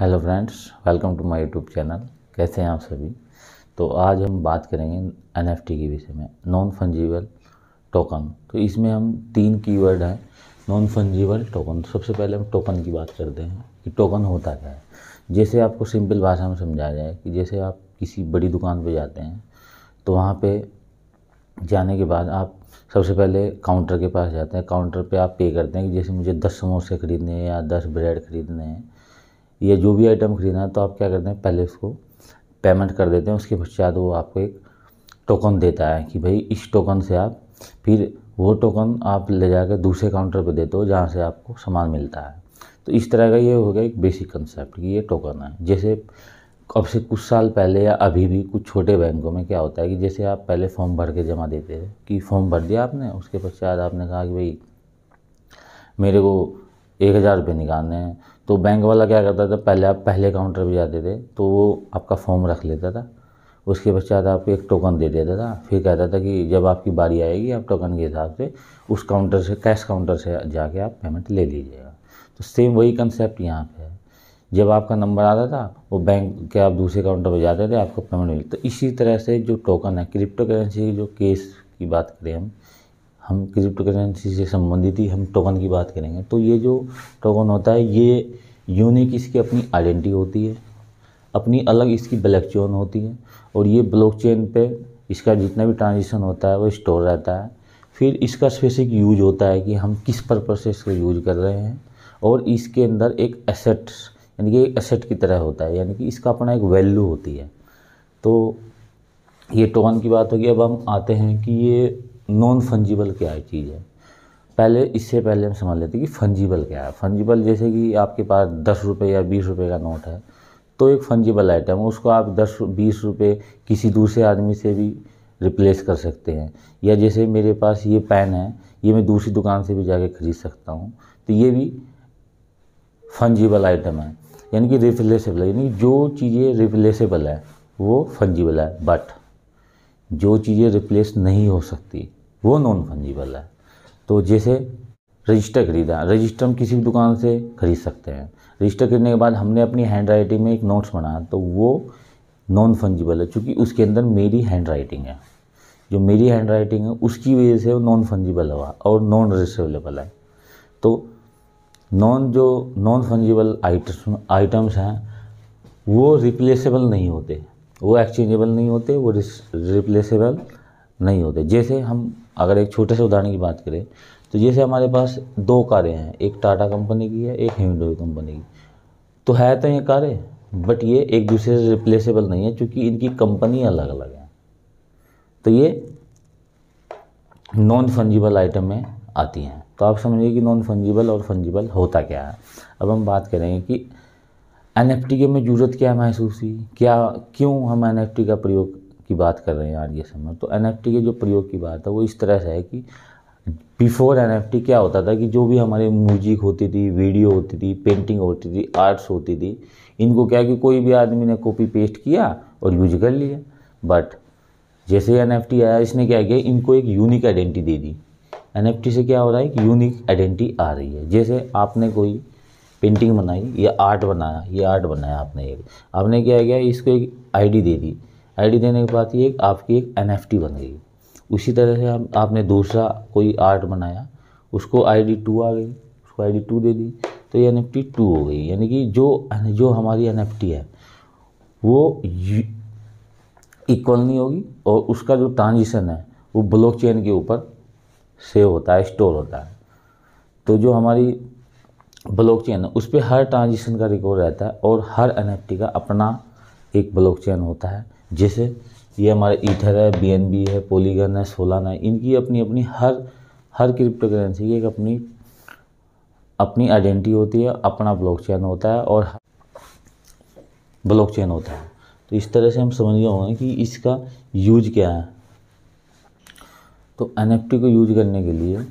hello friends welcome to my YouTube channel कैसे हैं आप सभी तो आज हम बात करेंगे एन के विषय में नॉन फंजीबल टोकन तो इसमें हम तीन कीवर्ड हैं नॉन फंजीबल टोकन सबसे पहले हम टोकन की बात करते हैं कि टोकन होता क्या है जैसे आपको सिंपल भाषा में समझाया जाए कि जैसे आप किसी बड़ी दुकान पर जाते हैं तो वहाँ पर जाने के बाद आप सबसे पहले काउंटर के पास जाते हैं काउंटर पर आप पे करते हैं कि जैसे मुझे दस समोसे खरीदने हैं या दस ब्रेड खरीदने हैं या जो भी आइटम खरीदना है तो आप क्या करते हैं पहले उसको पेमेंट कर देते हैं उसके पश्चात वो आपको एक टोकन देता है कि भाई इस टोकन से आप फिर वो टोकन आप ले जाकर दूसरे काउंटर पर देते हो जहाँ से आपको सामान मिलता है तो इस तरह का ये हो गया एक बेसिक कंसेप्ट कि ये टोकन है जैसे अब से कुछ साल पहले या अभी भी कुछ छोटे बैंकों में क्या होता है कि जैसे आप पहले फॉर्म भर के जमा देते थे कि फॉर्म भर दिया आपने उसके पश्चात आपने कहा कि भाई मेरे को एक हज़ार रुपये निकालने हैं तो बैंक वाला क्या करता था पहले आप पहले काउंटर पर जाते थे तो वो आपका फॉर्म रख लेता था उसके पश्चात आपको एक टोकन दे देता था फिर कहता था कि जब आपकी बारी आएगी आप टोकन के हिसाब से उस काउंटर से कैश काउंटर से जाके आप पेमेंट ले लीजिएगा तो सेम वही कंसेप्ट यहाँ पे है जब आपका नंबर आता था वो बैंक के आप दूसरे काउंटर पर जाते थे आपको पेमेंट मिलती तो इसी तरह से जो टोकन है क्रिप्टो करेंसी की जो केस की बात करें हम हम क्रिप्टो करेंसी से संबंधित ही हम टोकन की बात करेंगे तो ये जो टोकन होता है ये यूनिक इसकी अपनी आइडेंटिटी होती है अपनी अलग इसकी ब्लैक चेन होती है और ये ब्लॉक चेन पर इसका जितना भी ट्रांजेक्शन होता है वो स्टोर रहता है फिर इसका स्पेसिक यूज होता है कि हम किस पर्पज से इसको यूज कर रहे हैं और इसके अंदर एक एसेट यानी कि एक एसेट की तरह होता है यानी कि इसका अपना एक वैल्यू होती है तो ये टोकन की बात होगी अब हम आते हैं कि ये नॉन फंजिबल क्या चीज़ है पहले इससे पहले हम समझ लेते कि फंजिबल क्या है फंजिबल जैसे कि आपके पास दस रुपये या बीस रुपये का नोट है तो एक फंजिबल आइटम उसको आप दस बीस रुपये किसी दूसरे आदमी से भी रिप्लेस कर सकते हैं या जैसे मेरे पास ये पेन है ये मैं दूसरी दुकान से भी जाके ख़रीद सकता हूँ तो ये भी फंजिबल आइटम है यानी कि रिप्लेसेबल है यानी जो चीज़ें रिप्लेसेबल है वो फंजिबल है बट जो चीज़ें रिप्लेस नहीं हो सकती वो नॉन फंजिबल है तो जैसे रजिस्टर खरीदा रजिस्टर हम किसी भी दुकान से खरीद सकते हैं रजिस्टर खरीदने के बाद हमने अपनी हैंड राइटिंग में एक नोट्स बनाया तो वो नॉन फंजिबल है चूँकि उसके अंदर मेरी हैंड राइटिंग है जो मेरी हैंड राइटिंग है उसकी वजह से वो नॉन फंजिबल हुआ और नॉन रिसेबलेबल है तो नॉन जो नॉन फंजिबल आइटम्स आइटम्स हैं वो रिप्लेसेबल नहीं होते वो एक्सचेंजेबल नहीं होते वो रिप्लेसेबल नहीं होते जैसे हम अगर एक छोटे से उदाहरण की बात करें तो जैसे हमारे पास दो कारें हैं एक टाटा कंपनी की है एक हिंडोई कंपनी की तो है तो ये कारें बट ये एक दूसरे से रिप्लेसेबल नहीं है क्योंकि इनकी कंपनी अलग अलग है तो ये नॉन फंजिबल आइटम में आती हैं तो आप समझिए कि नॉन फंजिबल और फंजिबल होता क्या है अब हम बात करेंगे कि एन एफ टी की हमें जरूरत क्या महसूस हुई क्या क्यों हम एन एफ टी का प्रयोग की बात कर रहे हैं आज के समय तो एन के जो प्रयोग की बात है वो इस तरह से है कि बिफोर एन क्या होता था कि जो भी हमारे म्यूजिक होती थी वीडियो होती थी पेंटिंग होती थी आर्ट्स होती थी इनको क्या कि कोई भी आदमी ने कॉपी पेस्ट किया और यूज कर लिया बट जैसे एन आया इसने क्या किया इनको एक यूनिक आइडेंटिटी दे दी एन से क्या हो रहा है कि यूनिक आइडेंटिटी आ रही है जैसे आपने कोई पेंटिंग बनाई या आर्ट बनाया ये आर्ट बनाया आपने एक आपने क्या किया इसको एक आईडी दे दी आईडी देने के बाद ये आपकी एक एनएफटी बन गई उसी तरह से आप, आपने दूसरा कोई आर्ट बनाया उसको आईडी टू आ गई उसको आईडी टू दे दी तो ये एनएफटी टू हो गई यानी कि जो जो हमारी एनएफटी है वो इक्वल नहीं होगी और उसका जो ट्रांजिशन है वो ब्लॉकचेन के ऊपर सेव होता है स्टोर होता है तो जो हमारी ब्लॉकचेन है उस पर हर ट्रांजिशन का रिकॉर्ड रहता है और हर एनएफटी का अपना एक ब्लॉकचेन होता है जैसे ये हमारा ईथर है बी है पोलीगन है सोलान है इनकी अपनी अपनी हर हर क्रिप्टो करेंसी की एक अपनी अपनी आइडेंटिटी होती है अपना ब्लॉकचेन होता है और ब्लॉकचेन होता है तो इस तरह से हम समझ गए होंगे कि इसका यूज क्या है तो एन को यूज करने के लिए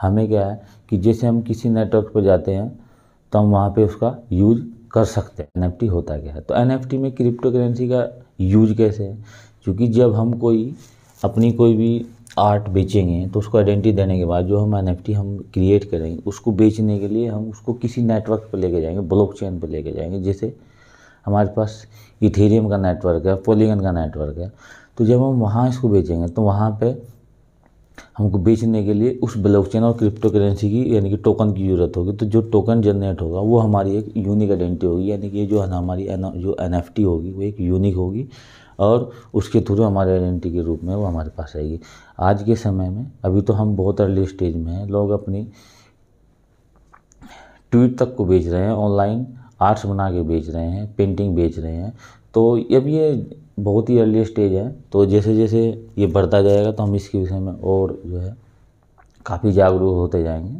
हमें क्या है कि जैसे हम किसी नेटवर्क पर जाते हैं तो हम वहाँ पर उसका यूज कर सकते हैं एन होता क्या है तो एन में क्रिप्टो करेंसी का यूज कैसे है क्योंकि जब हम कोई अपनी कोई भी आर्ट बेचेंगे तो उसको आइडेंटिटी देने के बाद जो हम एन हम क्रिएट करेंगे उसको बेचने के लिए हम उसको किसी नेटवर्क पर लेके जाएंगे ब्लॉकचेन पर लेके जाएंगे जैसे हमारे पास इथेरियम का नेटवर्क है पोलिगन का नेटवर्क है तो जब हम वहाँ इसको बेचेंगे तो वहाँ पे हमको बेचने के लिए उस ब्लॉकचेन और क्रिप्टो करेंसी की यानी कि टोकन की ज़रूरत होगी तो जो टोकन जनरेट होगा वो हमारी एक यूनिक आइडेंटिटी होगी यानी कि जो हमारी जो एन होगी वो एक यूनिक होगी और उसके थ्रू हमारे आइडेंटिटी के रूप में वो हमारे पास आएगी आज के समय में अभी तो हम बहुत अर्ली स्टेज में हैं लोग अपनी ट्वीट तक को बेच रहे हैं ऑनलाइन आर्ट्स बना के बेच रहे हैं पेंटिंग बेच रहे हैं तो अब ये बहुत ही अर्ली स्टेज है तो जैसे जैसे ये बढ़ता जाएगा तो हम इसके विषय में और जो है काफ़ी जागरूक होते जाएंगे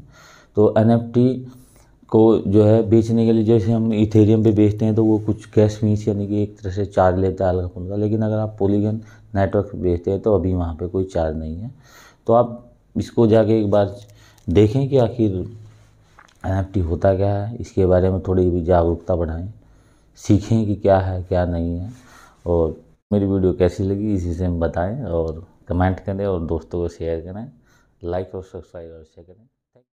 तो एन को जो है बेचने के लिए जैसे हम इथेरियम पे बेचते हैं तो वो कुछ कैश फीस यानी कि एक तरह से चार्ज लेता है हल्का फुल्का लेकिन अगर आप पोलीगन नेटवर्क बेचते हैं तो अभी वहाँ पे कोई चार्ज नहीं है तो आप इसको जाके एक बार देखें कि आखिर एन होता क्या है इसके बारे में थोड़ी भी जागरूकता बढ़ाएँ सीखें कि क्या है क्या नहीं है और मेरी वीडियो कैसी लगी इसी से हम बताएँ और कमेंट करें और दोस्तों को शेयर करें लाइक और सब्सक्राइब और शेयर करें